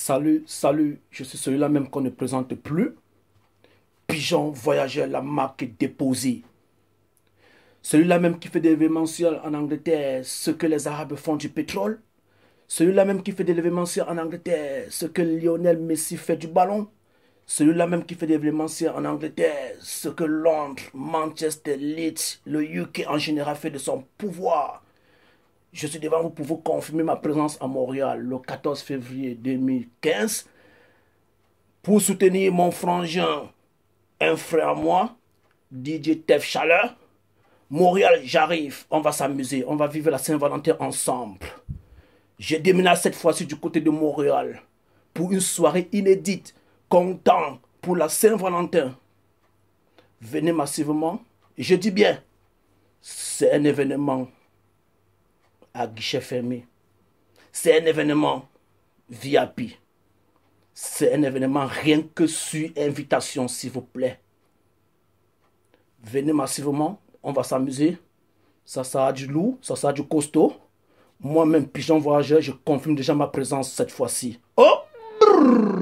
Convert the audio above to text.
Salut, salut, je suis celui-là même qu'on ne présente plus. Pigeon, voyageur, la marque déposée. Celui-là même qui fait des événementiels en Angleterre, ce que les Arabes font du pétrole. Celui-là même qui fait des événementiels en Angleterre, ce que Lionel Messi fait du ballon. Celui-là même qui fait des événementiels en Angleterre, ce que Londres, Manchester, Leeds, le UK en général fait de son pouvoir. Je suis devant vous pour vous confirmer ma présence à Montréal le 14 février 2015 pour soutenir mon frangin, un frère à moi, DJ Tef Chaleur. Montréal, j'arrive, on va s'amuser, on va vivre la Saint-Valentin ensemble. Je déménagé cette fois-ci du côté de Montréal pour une soirée inédite, content pour la Saint-Valentin. Venez massivement, je dis bien, c'est un événement guichet fermé. C'est un événement VIP. C'est un événement rien que sur invitation, s'il vous plaît. Venez massivement, on va s'amuser. Ça sera du loup, ça sera du costaud. Moi-même, pigeon voyageur, je confirme déjà ma présence cette fois-ci. Oh!